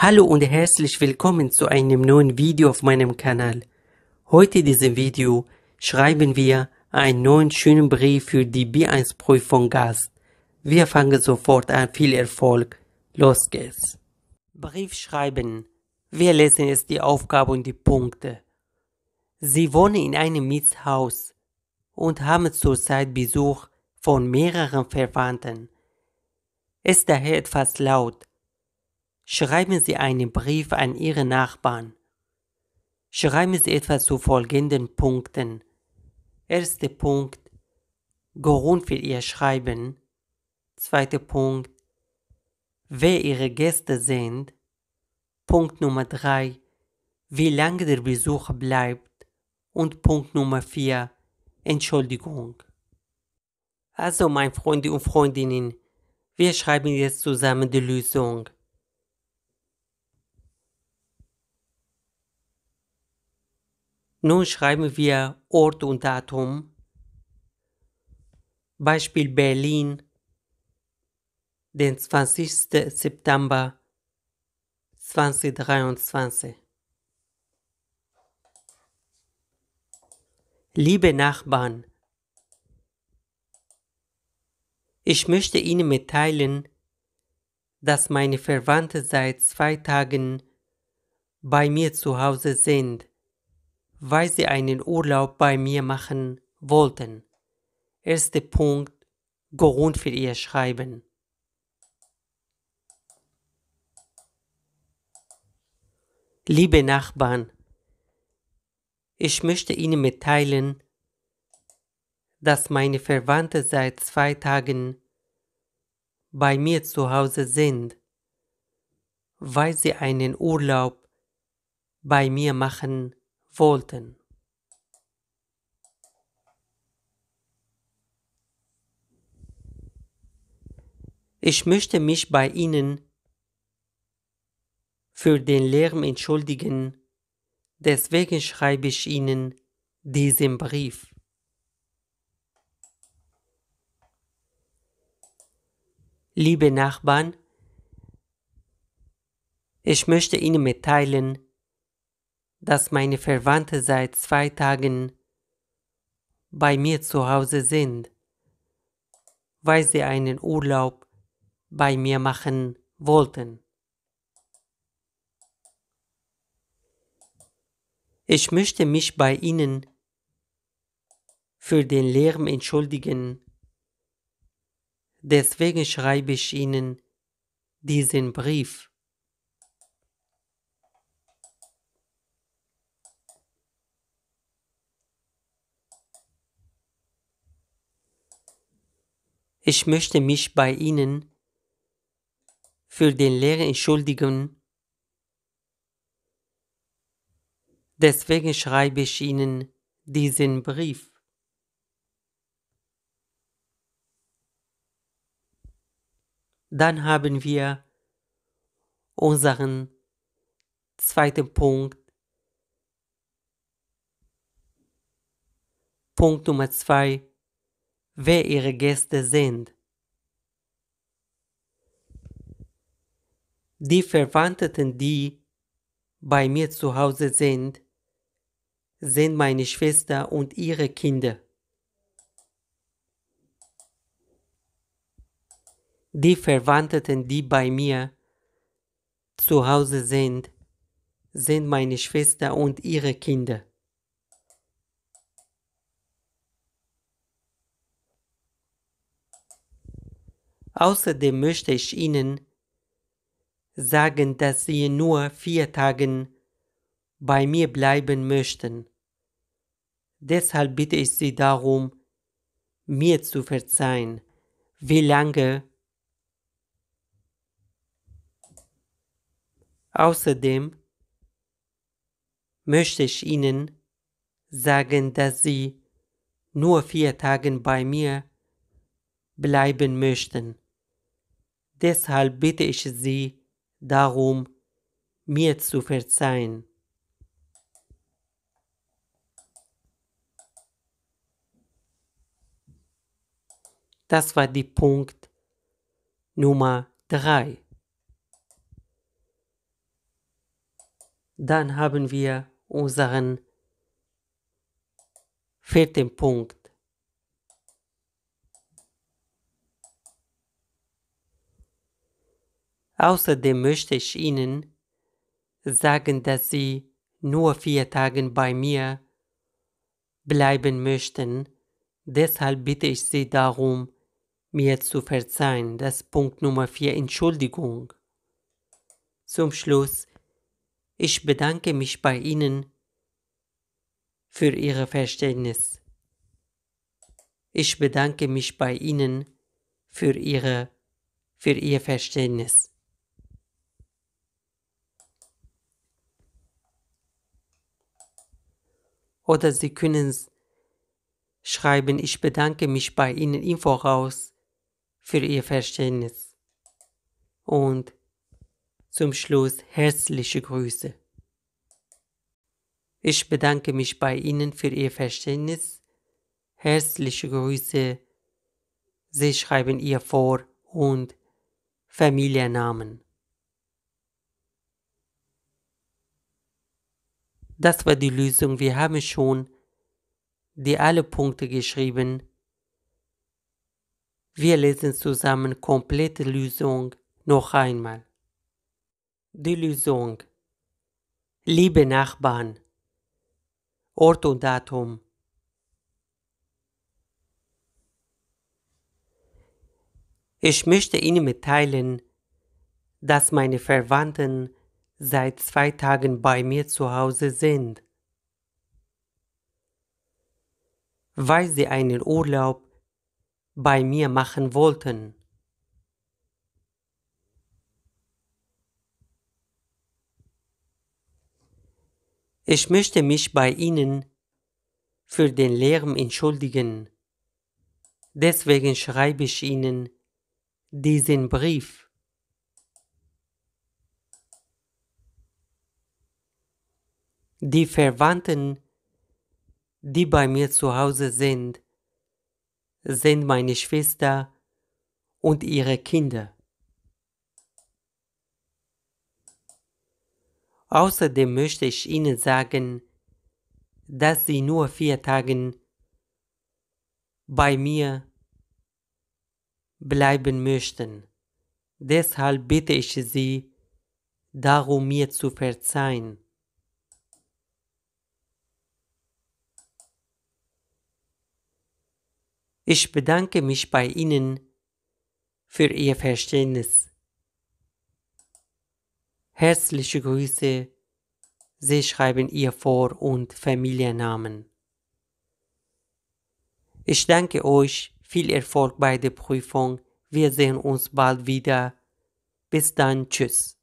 Hallo und herzlich willkommen zu einem neuen Video auf meinem Kanal. Heute in diesem Video schreiben wir einen neuen schönen Brief für die B1-Prüfung Gast. Wir fangen sofort an. Viel Erfolg. Los geht's. Brief schreiben. Wir lesen jetzt die Aufgabe und die Punkte. Sie wohnen in einem Mietshaus und haben zurzeit Besuch von mehreren Verwandten. Es daher etwas laut Schreiben Sie einen Brief an Ihre Nachbarn. Schreiben Sie etwas zu folgenden Punkten. Erster Punkt. Grund für Ihr Schreiben. Zweiter Punkt. Wer Ihre Gäste sind. Punkt Nummer 3. Wie lange der Besuch bleibt. Und Punkt Nummer 4. Entschuldigung. Also, meine Freunde und Freundinnen, wir schreiben jetzt zusammen die Lösung. Nun schreiben wir Ort und Datum. Beispiel Berlin, den 20. September 2023. Liebe Nachbarn, ich möchte Ihnen mitteilen, dass meine Verwandte seit zwei Tagen bei mir zu Hause sind weil sie einen Urlaub bei mir machen wollten. Erster Punkt, Grund für ihr Schreiben. Liebe Nachbarn, ich möchte Ihnen mitteilen, dass meine Verwandte seit zwei Tagen bei mir zu Hause sind, weil sie einen Urlaub bei mir machen wollten Ich möchte mich bei Ihnen für den Lärm entschuldigen, deswegen schreibe ich Ihnen diesen Brief. Liebe Nachbarn, ich möchte Ihnen mitteilen, dass meine Verwandte seit zwei Tagen bei mir zu Hause sind, weil sie einen Urlaub bei mir machen wollten. Ich möchte mich bei Ihnen für den Lärm entschuldigen. Deswegen schreibe ich Ihnen diesen Brief. Ich möchte mich bei Ihnen für den Lehrer entschuldigen. Deswegen schreibe ich Ihnen diesen Brief. Dann haben wir unseren zweiten Punkt. Punkt Nummer zwei wer ihre Gäste sind. Die Verwandten, die bei mir zu Hause sind, sind meine Schwester und ihre Kinder. Die Verwandten, die bei mir zu Hause sind, sind meine Schwester und ihre Kinder. Außerdem möchte ich Ihnen sagen, dass Sie nur vier Tage bei mir bleiben möchten. Deshalb bitte ich Sie darum, mir zu verzeihen, wie lange. Außerdem möchte ich Ihnen sagen, dass Sie nur vier Tage bei mir bleiben möchten. Deshalb bitte ich Sie darum, mir zu verzeihen. Das war die Punkt Nummer 3. Dann haben wir unseren vierten Punkt. Außerdem möchte ich Ihnen sagen, dass Sie nur vier Tage bei mir bleiben möchten. Deshalb bitte ich Sie darum, mir zu verzeihen. Das ist Punkt Nummer 4, Entschuldigung. Zum Schluss, ich bedanke mich bei Ihnen für Ihr Verständnis. Ich bedanke mich bei Ihnen für, ihre, für Ihr Verständnis. Oder Sie können schreiben, ich bedanke mich bei Ihnen im Voraus für Ihr Verständnis. Und zum Schluss herzliche Grüße. Ich bedanke mich bei Ihnen für Ihr Verständnis. Herzliche Grüße. Sie schreiben Ihr Vor- und Familiennamen. Das war die Lösung. Wir haben schon die alle Punkte geschrieben. Wir lesen zusammen komplette Lösung noch einmal. Die Lösung. Liebe Nachbarn. Ort und Datum. Ich möchte Ihnen mitteilen, dass meine Verwandten seit zwei Tagen bei mir zu Hause sind. Weil sie einen Urlaub bei mir machen wollten. Ich möchte mich bei Ihnen für den Lärm entschuldigen. Deswegen schreibe ich Ihnen diesen Brief. die Verwandten, die bei mir zu Hause sind, sind meine Schwester und ihre Kinder. Außerdem möchte ich Ihnen sagen, dass Sie nur vier Tage bei mir bleiben möchten. Deshalb bitte ich Sie darum, mir zu verzeihen. Ich bedanke mich bei Ihnen für Ihr Verständnis. Herzliche Grüße. Sie schreiben Ihr Vor- und Familiennamen. Ich danke euch. Viel Erfolg bei der Prüfung. Wir sehen uns bald wieder. Bis dann. Tschüss.